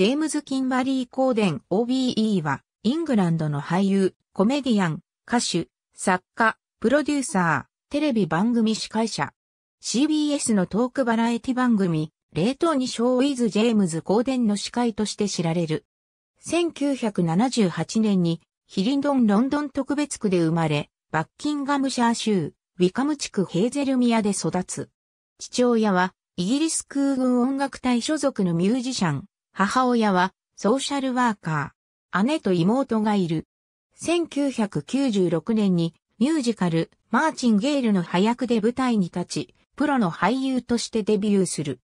ジェームズ・キンバリー・コーデン OBE は、イングランドの俳優、コメディアン、歌手、作家、プロデューサー、テレビ番組司会者。CBS のトークバラエティ番組、冷凍にショーウィズ・ジェームズ・コーデンの司会として知られる。1978年にヒリンドン・ロンドン特別区で生まれ、バッキンガムシャー州、ウィカム地区ヘーゼルミアで育つ。父親はイギリス空軍音楽隊所属のミュージシャン、母親はソーシャルワーカー。姉と妹がいる。1996年にミュージカルマーチンゲールの配役で舞台に立ち、プロの俳優としてデビューする。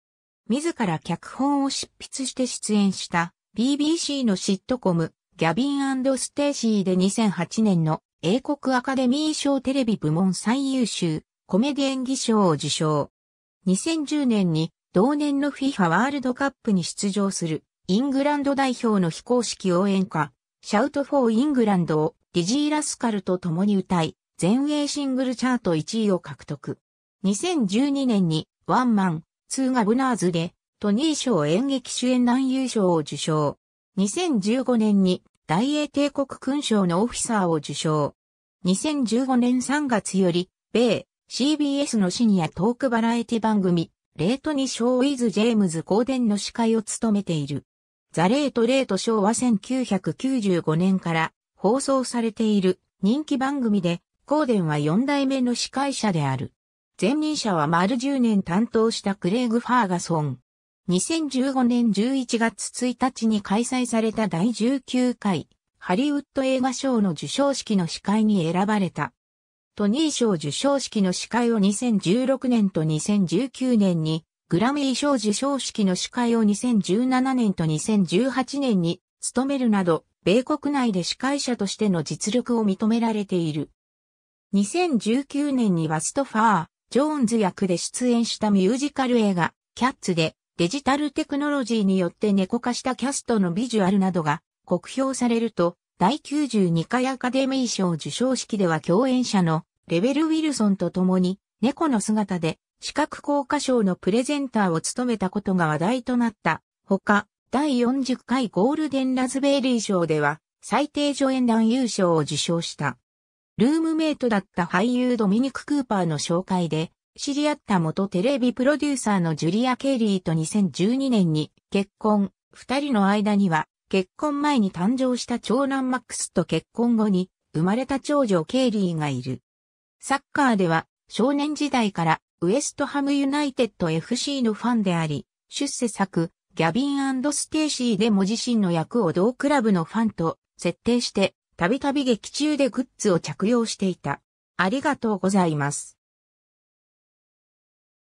自ら脚本を執筆して出演した BBC のシットコムギャビンステーシーで2008年の英国アカデミー賞テレビ部門最優秀コメディ演技賞を受賞。2010年に同年の FIFA ワールドカップに出場するイングランド代表の非公式応援歌、シャウト・フォー・イングランドをディジー・ラスカルと共に歌い、全英シングルチャート1位を獲得。2012年にワンマン、ツーガブナーズでトニー賞演劇主演男優賞を受賞。2015年に大英帝国勲章のオフィサーを受賞。2015年3月より、米 CBS の深夜トークバラエティ番組、レートにショーウズ・ジェームズ・コーデンの司会を務めている。ザ・レート・レート・ショーは1995年から放送されている人気番組で、コーデンは4代目の司会者である。前任者は丸10年担当したクレイグ・ファーガソン。2015年11月1日に開催された第19回ハリウッド映画賞の授賞式の司会に選ばれた。トニー賞受賞式の司会を2016年と2019年に、グラミー賞受賞式の司会を2017年と2018年に務めるなど、米国内で司会者としての実力を認められている。2019年にはストファー、ジョーンズ役で出演したミュージカル映画、キャッツで、デジタルテクノロジーによって猫化したキャストのビジュアルなどが酷評されると、第92回アカデミー賞受賞式では共演者のレベル・ウィルソンと共に猫の姿で視覚効果賞のプレゼンターを務めたことが話題となったほか、第40回ゴールデンラズベリー賞では最低助演男優賞を受賞した。ルームメイトだった俳優ドミニク・クーパーの紹介で知り合った元テレビプロデューサーのジュリア・ケリーと2012年に結婚、二人の間には結婚前に誕生した長男マックスと結婚後に生まれた長女ケイリーがいる。サッカーでは少年時代からウエストハムユナイテッド FC のファンであり、出世作ギャビンステーシーでも自身の役を同クラブのファンと設定して、たびたび劇中でグッズを着用していた。ありがとうございます。